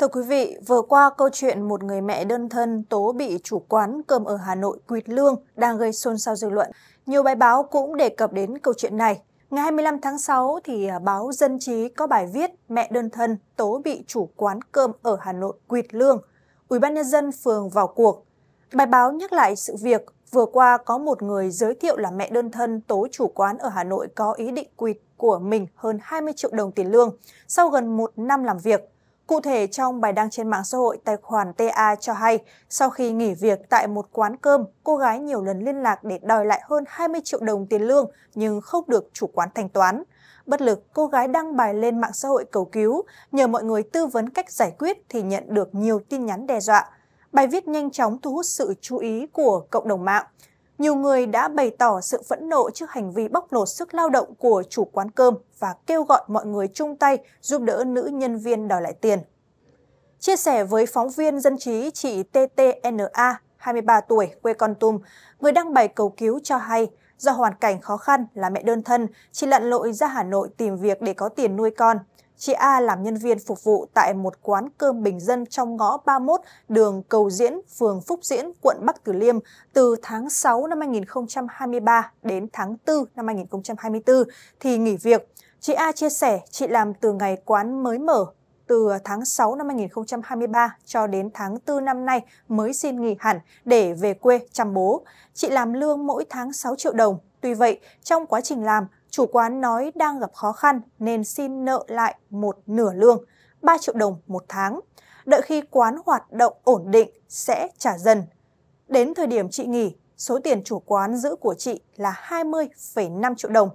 Thưa quý vị, vừa qua câu chuyện một người mẹ đơn thân tố bị chủ quán cơm ở Hà Nội quỵt lương đang gây xôn xao dư luận. Nhiều bài báo cũng đề cập đến câu chuyện này. Ngày 25 tháng 6 thì à, báo Dân trí có bài viết Mẹ đơn thân tố bị chủ quán cơm ở Hà Nội quỵt lương. Ủy ban nhân dân phường vào cuộc. Bài báo nhắc lại sự việc vừa qua có một người giới thiệu là mẹ đơn thân tố chủ quán ở Hà Nội có ý định quỵt của mình hơn 20 triệu đồng tiền lương sau gần một năm làm việc. Cụ thể, trong bài đăng trên mạng xã hội, tài khoản TA cho hay, sau khi nghỉ việc tại một quán cơm, cô gái nhiều lần liên lạc để đòi lại hơn 20 triệu đồng tiền lương nhưng không được chủ quán thanh toán. Bất lực, cô gái đăng bài lên mạng xã hội cầu cứu, nhờ mọi người tư vấn cách giải quyết thì nhận được nhiều tin nhắn đe dọa. Bài viết nhanh chóng thu hút sự chú ý của cộng đồng mạng nhiều người đã bày tỏ sự phẫn nộ trước hành vi bóc lột sức lao động của chủ quán cơm và kêu gọi mọi người chung tay giúp đỡ nữ nhân viên đòi lại tiền. Chia sẻ với phóng viên dân trí chị TTNA, 23 tuổi, quê Con Tum, người đăng bài cầu cứu cho hay do hoàn cảnh khó khăn là mẹ đơn thân, chị lặn lội ra Hà Nội tìm việc để có tiền nuôi con. Chị A làm nhân viên phục vụ tại một quán cơm bình dân trong ngõ 31 đường Cầu Diễn, phường Phúc Diễn, quận Bắc Từ Liêm từ tháng 6 năm 2023 đến tháng 4 năm 2024 thì nghỉ việc. Chị A chia sẻ chị làm từ ngày quán mới mở từ tháng 6 năm 2023 cho đến tháng 4 năm nay mới xin nghỉ hẳn để về quê chăm bố. Chị làm lương mỗi tháng 6 triệu đồng. Tuy vậy, trong quá trình làm, chủ quán nói đang gặp khó khăn nên xin nợ lại một nửa lương, 3 triệu đồng một tháng. Đợi khi quán hoạt động ổn định sẽ trả dần. Đến thời điểm chị nghỉ, số tiền chủ quán giữ của chị là 20,5 triệu đồng.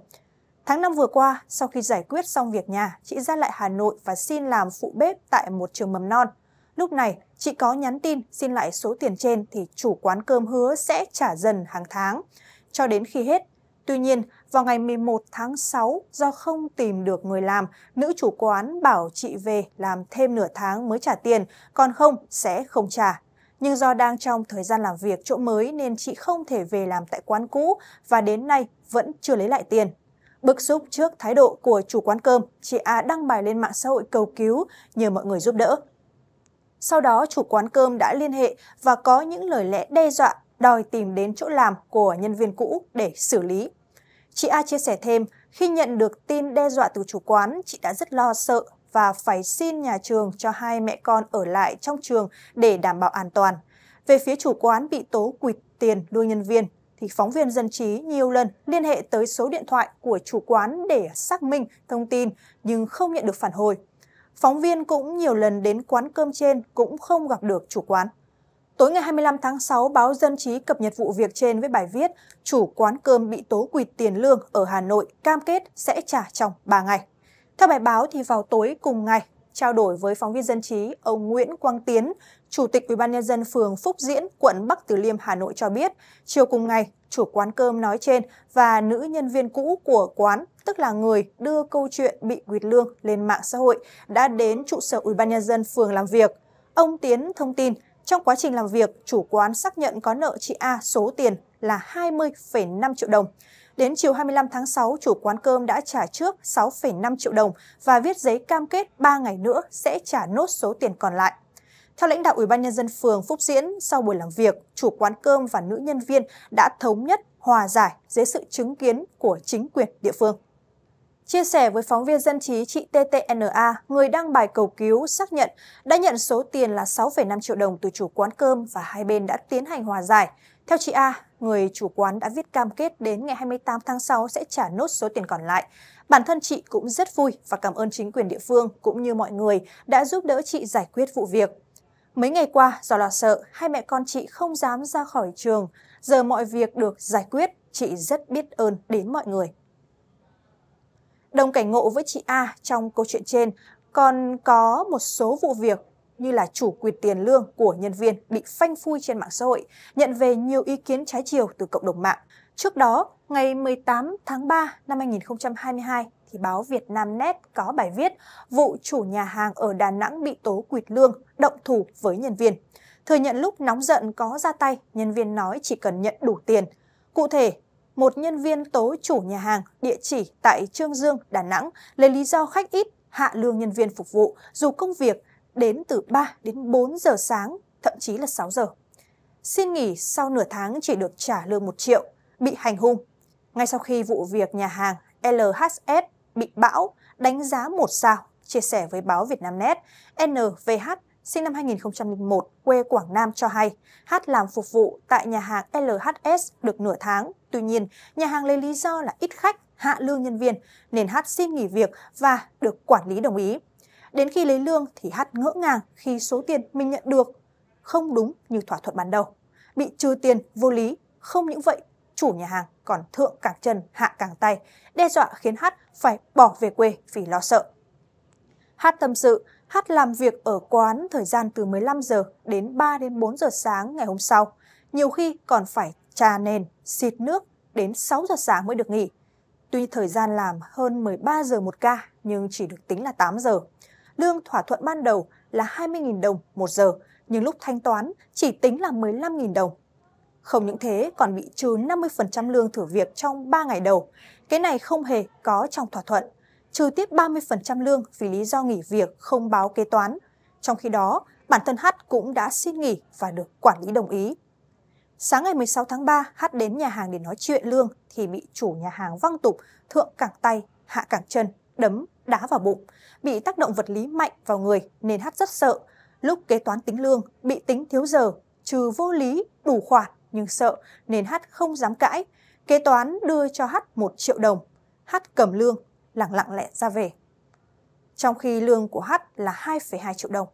Tháng năm vừa qua, sau khi giải quyết xong việc nhà, chị ra lại Hà Nội và xin làm phụ bếp tại một trường mầm non. Lúc này, chị có nhắn tin xin lại số tiền trên thì chủ quán cơm hứa sẽ trả dần hàng tháng. Cho đến khi hết, Tuy nhiên, vào ngày 11 tháng 6, do không tìm được người làm, nữ chủ quán bảo chị về làm thêm nửa tháng mới trả tiền, còn không sẽ không trả. Nhưng do đang trong thời gian làm việc chỗ mới nên chị không thể về làm tại quán cũ và đến nay vẫn chưa lấy lại tiền. Bức xúc trước thái độ của chủ quán cơm, chị A đăng bài lên mạng xã hội cầu cứu nhờ mọi người giúp đỡ. Sau đó, chủ quán cơm đã liên hệ và có những lời lẽ đe dọa đòi tìm đến chỗ làm của nhân viên cũ để xử lý. Chị A chia sẻ thêm, khi nhận được tin đe dọa từ chủ quán, chị đã rất lo sợ và phải xin nhà trường cho hai mẹ con ở lại trong trường để đảm bảo an toàn. Về phía chủ quán bị tố quỵt tiền nuôi nhân viên, thì phóng viên dân trí nhiều lần liên hệ tới số điện thoại của chủ quán để xác minh thông tin nhưng không nhận được phản hồi. Phóng viên cũng nhiều lần đến quán cơm trên cũng không gặp được chủ quán. Tối ngày 25 tháng 6, báo Dân chí cập nhật vụ việc trên với bài viết Chủ quán cơm bị tố quỵt tiền lương ở Hà Nội cam kết sẽ trả trong 3 ngày. Theo bài báo thì vào tối cùng ngày, trao đổi với phóng viên dân chí, ông Nguyễn Quang Tiến, Chủ tịch UBND phường Phúc Diễn, quận Bắc Từ Liêm, Hà Nội cho biết, chiều cùng ngày, chủ quán cơm nói trên và nữ nhân viên cũ của quán, tức là người đưa câu chuyện bị quyệt lương lên mạng xã hội, đã đến trụ sở UBND phường làm việc. Ông Tiến thông tin trong quá trình làm việc, chủ quán xác nhận có nợ chị A số tiền là 20,5 triệu đồng. Đến chiều 25 tháng 6, chủ quán cơm đã trả trước 6,5 triệu đồng và viết giấy cam kết 3 ngày nữa sẽ trả nốt số tiền còn lại. Theo lãnh đạo Ủy ban nhân dân phường Phúc Diễn, sau buổi làm việc, chủ quán cơm và nữ nhân viên đã thống nhất hòa giải dưới sự chứng kiến của chính quyền địa phương. Chia sẻ với phóng viên dân trí chị TTNA, người đăng bài cầu cứu xác nhận đã nhận số tiền là 6,5 triệu đồng từ chủ quán cơm và hai bên đã tiến hành hòa giải. Theo chị A, người chủ quán đã viết cam kết đến ngày 28 tháng 6 sẽ trả nốt số tiền còn lại. Bản thân chị cũng rất vui và cảm ơn chính quyền địa phương cũng như mọi người đã giúp đỡ chị giải quyết vụ việc. Mấy ngày qua, do lo sợ, hai mẹ con chị không dám ra khỏi trường. Giờ mọi việc được giải quyết, chị rất biết ơn đến mọi người. Đồng cảnh ngộ với chị A trong câu chuyện trên còn có một số vụ việc như là chủ quyền tiền lương của nhân viên bị phanh phui trên mạng xã hội, nhận về nhiều ý kiến trái chiều từ cộng đồng mạng. Trước đó, ngày 18 tháng 3 năm 2022, thì báo Việt Nam Net có bài viết vụ chủ nhà hàng ở Đà Nẵng bị tố quỵt lương, động thủ với nhân viên. Thừa nhận lúc nóng giận có ra tay, nhân viên nói chỉ cần nhận đủ tiền. Cụ thể, một nhân viên tố chủ nhà hàng địa chỉ tại Trương Dương, Đà Nẵng lấy lý do khách ít hạ lương nhân viên phục vụ dù công việc đến từ 3 đến 4 giờ sáng, thậm chí là 6 giờ. Xin nghỉ sau nửa tháng chỉ được trả lương 1 triệu, bị hành hung. Ngay sau khi vụ việc nhà hàng LHS bị bão, đánh giá một sao, chia sẻ với báo Vietnamnet, NVH sinh năm 2001, quê Quảng Nam cho hay, hát làm phục vụ tại nhà hàng LHS được nửa tháng. Tuy nhiên, nhà hàng lấy lý do là ít khách, hạ lương nhân viên, nên hát xin nghỉ việc và được quản lý đồng ý. Đến khi lấy lương thì hát ngỡ ngàng khi số tiền mình nhận được không đúng như thỏa thuận ban đầu. Bị trừ tiền vô lý, không những vậy, chủ nhà hàng còn thượng càng chân hạ càng tay, đe dọa khiến hát phải bỏ về quê vì lo sợ. Hát tâm sự, Hát làm việc ở quán thời gian từ 15 giờ đến 3 đến 4 giờ sáng ngày hôm sau, nhiều khi còn phải trà nền, xịt nước đến 6 giờ sáng mới được nghỉ. Tuy thời gian làm hơn 13 giờ một ca nhưng chỉ được tính là 8 giờ. Lương thỏa thuận ban đầu là 20.000 đồng một giờ, nhưng lúc thanh toán chỉ tính là 15.000 đồng. Không những thế còn bị trừ 50% lương thử việc trong 3 ngày đầu. Cái này không hề có trong thỏa thuận trừ tiếp 30% lương vì lý do nghỉ việc không báo kế toán. Trong khi đó, bản thân H cũng đã xin nghỉ và được quản lý đồng ý. Sáng ngày 16 tháng 3, H đến nhà hàng để nói chuyện lương thì bị chủ nhà hàng văng tục, thượng cẳng tay, hạ cẳng chân, đấm, đá vào bụng. Bị tác động vật lý mạnh vào người nên H rất sợ. Lúc kế toán tính lương, bị tính thiếu giờ, trừ vô lý, đủ khoản nhưng sợ nên H không dám cãi. Kế toán đưa cho H 1 triệu đồng. H cầm lương lặng lặng lẽ ra về. Trong khi lương của H là 2,2 triệu đồng.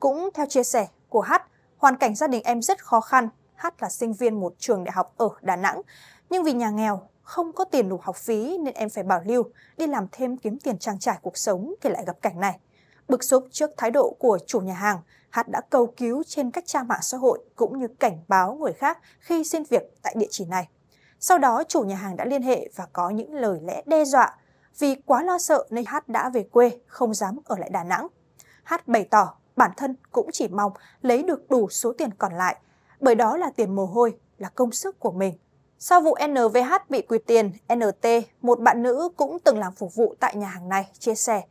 Cũng theo chia sẻ của H, hoàn cảnh gia đình em rất khó khăn. H là sinh viên một trường đại học ở Đà Nẵng, nhưng vì nhà nghèo, không có tiền đủ học phí nên em phải bảo lưu, đi làm thêm kiếm tiền trang trải cuộc sống thì lại gặp cảnh này. Bực xúc trước thái độ của chủ nhà hàng, H đã cầu cứu trên các trang mạng xã hội cũng như cảnh báo người khác khi xin việc tại địa chỉ này. Sau đó, chủ nhà hàng đã liên hệ và có những lời lẽ đe dọa, vì quá lo sợ nên Hát đã về quê, không dám ở lại Đà Nẵng. Hát bày tỏ bản thân cũng chỉ mong lấy được đủ số tiền còn lại, bởi đó là tiền mồ hôi, là công sức của mình. Sau vụ NVH bị quỵt tiền, NT, một bạn nữ cũng từng làm phục vụ tại nhà hàng này, chia sẻ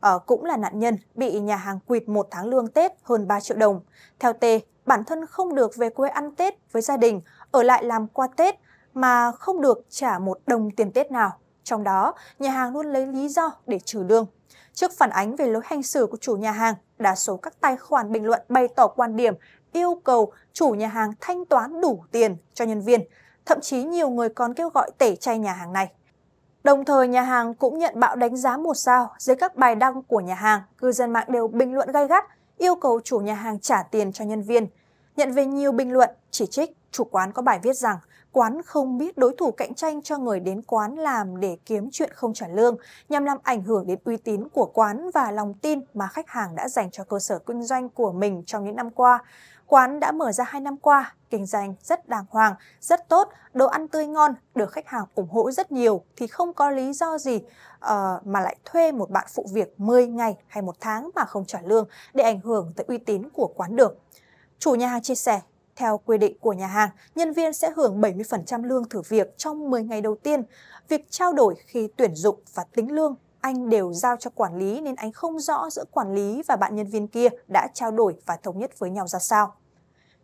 ờ, cũng là nạn nhân bị nhà hàng quỵt một tháng lương Tết hơn 3 triệu đồng. Theo T, bản thân không được về quê ăn Tết với gia đình, ở lại làm qua Tết mà không được trả một đồng tiền Tết nào. Trong đó, nhà hàng luôn lấy lý do để trừ lương. Trước phản ánh về lối hành xử của chủ nhà hàng, đa số các tài khoản bình luận bày tỏ quan điểm yêu cầu chủ nhà hàng thanh toán đủ tiền cho nhân viên. Thậm chí nhiều người còn kêu gọi tẩy chay nhà hàng này. Đồng thời, nhà hàng cũng nhận bạo đánh giá một sao. Dưới các bài đăng của nhà hàng, cư dân mạng đều bình luận gay gắt, yêu cầu chủ nhà hàng trả tiền cho nhân viên. Nhận về nhiều bình luận, chỉ trích, chủ quán có bài viết rằng quán không biết đối thủ cạnh tranh cho người đến quán làm để kiếm chuyện không trả lương, nhằm làm ảnh hưởng đến uy tín của quán và lòng tin mà khách hàng đã dành cho cơ sở kinh doanh của mình trong những năm qua. Quán đã mở ra 2 năm qua, kinh doanh rất đàng hoàng, rất tốt, đồ ăn tươi ngon, được khách hàng ủng hộ rất nhiều thì không có lý do gì uh, mà lại thuê một bạn phụ việc 10 ngày hay một tháng mà không trả lương để ảnh hưởng tới uy tín của quán được. Chủ nhà hàng chia sẻ, theo quy định của nhà hàng, nhân viên sẽ hưởng 70% lương thử việc trong 10 ngày đầu tiên. Việc trao đổi khi tuyển dụng và tính lương anh đều giao cho quản lý nên anh không rõ giữa quản lý và bạn nhân viên kia đã trao đổi và thống nhất với nhau ra sao.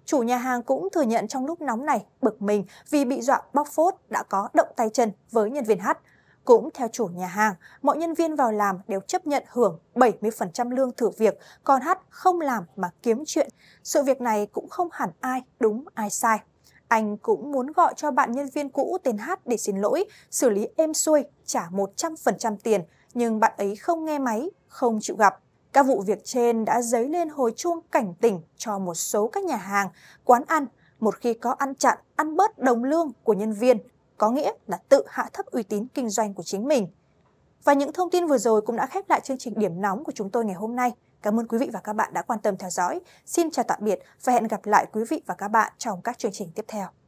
Chủ nhà hàng cũng thừa nhận trong lúc nóng này bực mình vì bị dọa bóc phốt đã có động tay chân với nhân viên hát cũng theo chủ nhà hàng, mọi nhân viên vào làm đều chấp nhận hưởng 70% lương thử việc, còn Hát không làm mà kiếm chuyện. Sự việc này cũng không hẳn ai đúng ai sai. Anh cũng muốn gọi cho bạn nhân viên cũ tên Hát để xin lỗi, xử lý êm xuôi, trả 100% tiền, nhưng bạn ấy không nghe máy, không chịu gặp. Các vụ việc trên đã dấy lên hồi chuông cảnh tỉnh cho một số các nhà hàng, quán ăn, một khi có ăn chặn, ăn bớt đồng lương của nhân viên có nghĩa là tự hạ thấp uy tín kinh doanh của chính mình. Và những thông tin vừa rồi cũng đã khép lại chương trình điểm nóng của chúng tôi ngày hôm nay. Cảm ơn quý vị và các bạn đã quan tâm theo dõi. Xin chào tạm biệt và hẹn gặp lại quý vị và các bạn trong các chương trình tiếp theo.